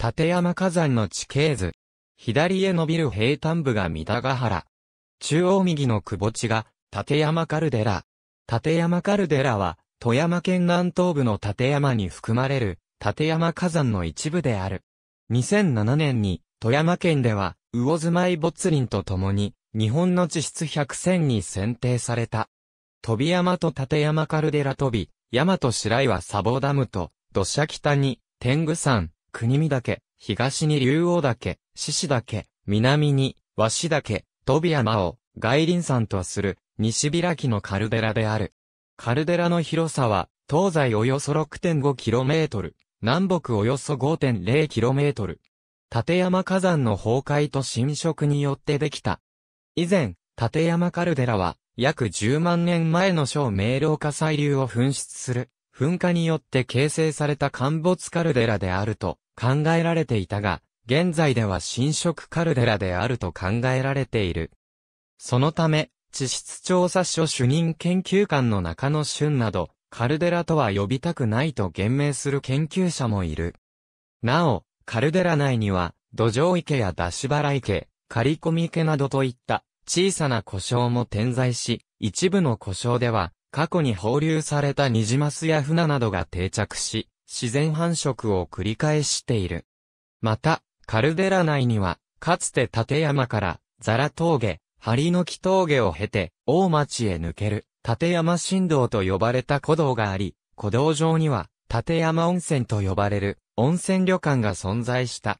立山火山の地形図。左へ伸びる平坦部が三田ヶ原。中央右の窪地が、立山カルデラ。立山カルデラは、富山県南東部の立山に含まれる、立山火山の一部である。2007年に、富山県では、魚住まい没林とともに、日本の地質百選に選定された。飛山と立山カルデラ飛び、山と白岩砂防ダムと、土砂北に、天狗山、国見岳、東に竜王岳、獅子岳、南に、鷲岳、飛山を、外輪山とする、西開きのカルデラである。カルデラの広さは、東西およそ 6.5km、南北およそ 5.0km。立山火山の崩壊と侵食によってできた。以前、立山カルデラは、約10万年前の小明瞭火砕流を噴出する、噴火によって形成された陥没カルデラであると考えられていたが、現在では侵食カルデラであると考えられている。そのため、地質調査所主任研究官の中野俊など、カルデラとは呼びたくないと言明する研究者もいる。なお、カルデラ内には、土壌池や出し払池、刈り込み池などといった小さな故障も点在し、一部の故障では、過去に放流されたニジマスやフナなどが定着し、自然繁殖を繰り返している。また、カルデラ内には、かつて立山から、ザラ峠、リの木峠を経て、大町へ抜ける、立山新道と呼ばれた古道があり、古道上には、立山温泉と呼ばれる、温泉旅館が存在した。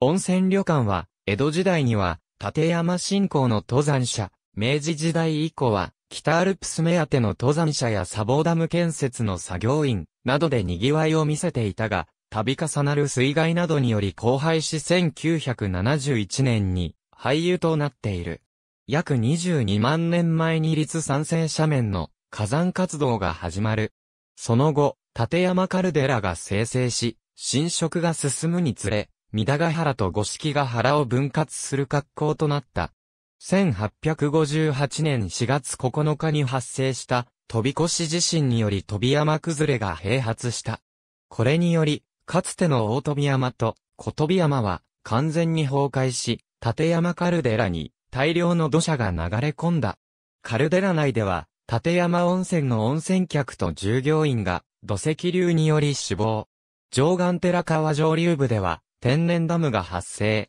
温泉旅館は、江戸時代には、立山信仰の登山者、明治時代以降は、北アルプス目当ての登山者や砂防ダム建設の作業員などで賑わいを見せていたが、度重なる水害などにより荒廃し1971年に廃油となっている。約22万年前に立山線斜面の火山活動が始まる。その後、立山カルデラが生成し、侵食が進むにつれ、三田ヶ原と五色ヶ原を分割する格好となった。1858年4月9日に発生した飛び越し地震により飛び山崩れが併発した。これにより、かつての大飛山と小飛山は完全に崩壊し、立山カルデラに大量の土砂が流れ込んだ。カルデラ内では、立山温泉の温泉客と従業員が土石流により死亡。上岸寺川上流部では天然ダムが発生。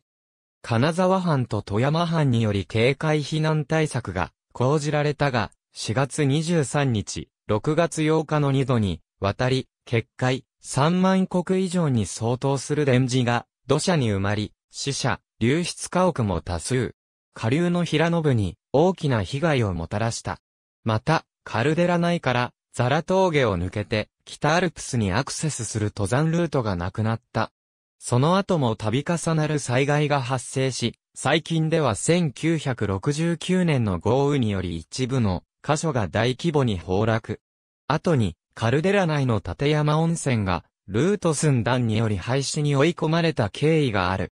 金沢藩と富山藩により警戒避難対策が講じられたが、4月23日、6月8日の2度に、渡り、決壊、3万国以上に相当する電磁が、土砂に埋まり、死者、流出家屋も多数。下流の平野部に大きな被害をもたらした。また、カルデラ内からザラ峠を抜けて北アルプスにアクセスする登山ルートがなくなった。その後も度重なる災害が発生し、最近では1969年の豪雨により一部の箇所が大規模に崩落。後に、カルデラ内の立山温泉が、ルート寸断により廃止に追い込まれた経緯がある。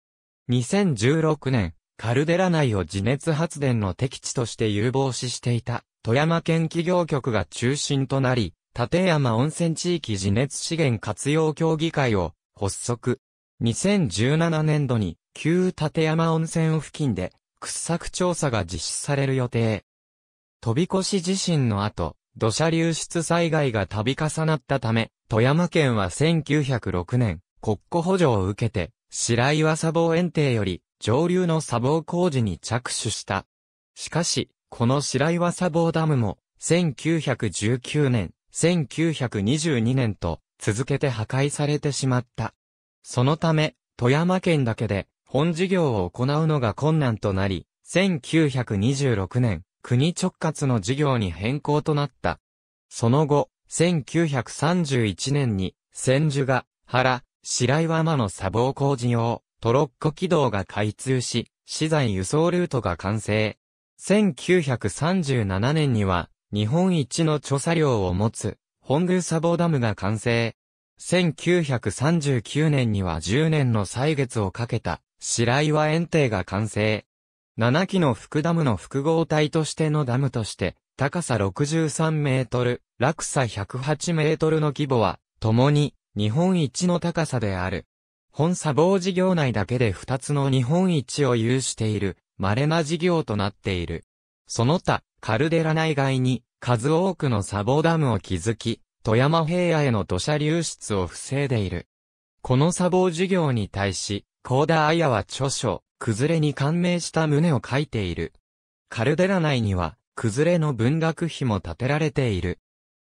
2016年、カルデラ内を地熱発電の敵地として有望視していた、富山県企業局が中心となり、立山温泉地域地熱資源活用協議会を発足。2017年度に、旧立山温泉付近で、掘削調査が実施される予定。飛び越し地震の後、土砂流出災害が度重なったため、富山県は1906年、国庫補助を受けて、白岩砂防園庭より、上流の砂防工事に着手した。しかし、この白岩砂防ダムも、1919年、1922年と、続けて破壊されてしまった。そのため、富山県だけで本事業を行うのが困難となり、1926年、国直轄の事業に変更となった。その後、1931年に、千住が、原、白岩間の砂防工事用、トロッコ軌道が開通し、資材輸送ルートが完成。1937年には、日本一の調査量を持つ、本宮砂防ダムが完成。1939年には10年の歳月をかけた白岩園庭が完成。7基の福ダムの複合体としてのダムとして、高さ63メートル、落差108メートルの規模は、共に日本一の高さである。本砂防事業内だけで2つの日本一を有している、稀な事業となっている。その他、カルデラ内外に、数多くの砂防ダムを築き、富山平野への土砂流出を防いでいる。この砂防事業に対し、高田綾は著書、崩れに感銘した旨を書いている。カルデラ内には、崩れの文学碑も建てられている。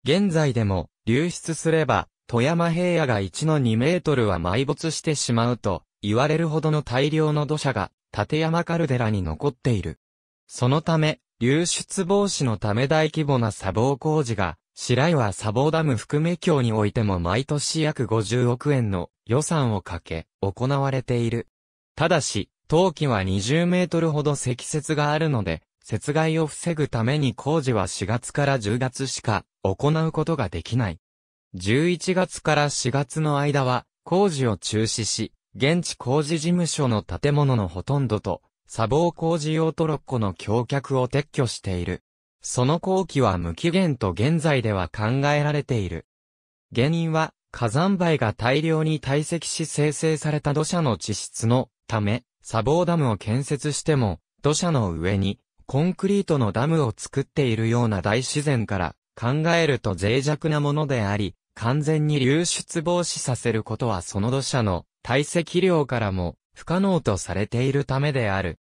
現在でも、流出すれば、富山平野が1の2メートルは埋没してしまうと、言われるほどの大量の土砂が、立山カルデラに残っている。そのため、流出防止のため大規模な砂防工事が白井は砂防ダム含め橋においても毎年約50億円の予算をかけ、行われている。ただし、陶器は20メートルほど積雪があるので、雪害を防ぐために工事は4月から10月しか行うことができない。11月から4月の間は工事を中止し、現地工事事務所の建物のほとんどと、砂防工事用トロッコの橋脚を撤去している。その後期は無期限と現在では考えられている。原因は、火山灰が大量に堆積し生成された土砂の地質のため、砂防ダムを建設しても、土砂の上に、コンクリートのダムを作っているような大自然から考えると脆弱なものであり、完全に流出防止させることはその土砂の堆積量からも不可能とされているためである。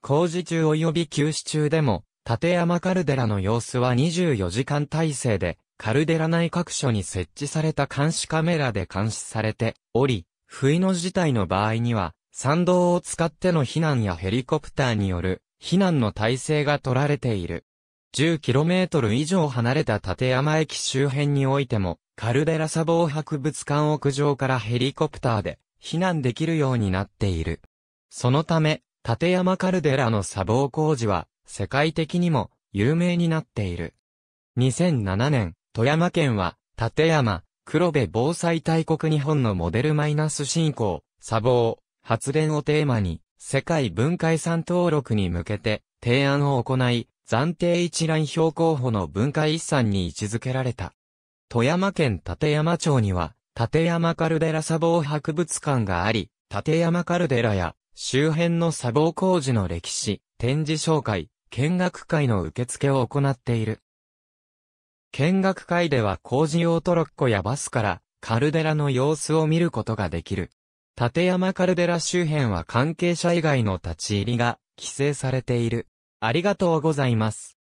工事中及び休止中でも立山カルデラの様子は24時間体制で、カルデラ内各所に設置された監視カメラで監視されており、不意の事態の場合には、山道を使っての避難やヘリコプターによる避難の体制が取られている。10km 以上離れた立山駅周辺においても、カルデラ砂防博物館屋上からヘリコプターで避難できるようになっている。そのため、立山カルデラの砂防工事は、世界的にも有名になっている。2007年、富山県は、立山、黒部防災大国日本のモデルマイナス振興、砂防、発電をテーマに、世界文化遺産登録に向けて、提案を行い、暫定一覧表候補の文化遺産に位置づけられた。富山県立山町には、立山カルデラ砂防博物館があり、立山カルデラや周辺の砂防工事の歴史、展示紹介、見学会の受付を行っている。見学会では工事用トロッコやバスからカルデラの様子を見ることができる。立山カルデラ周辺は関係者以外の立ち入りが規制されている。ありがとうございます。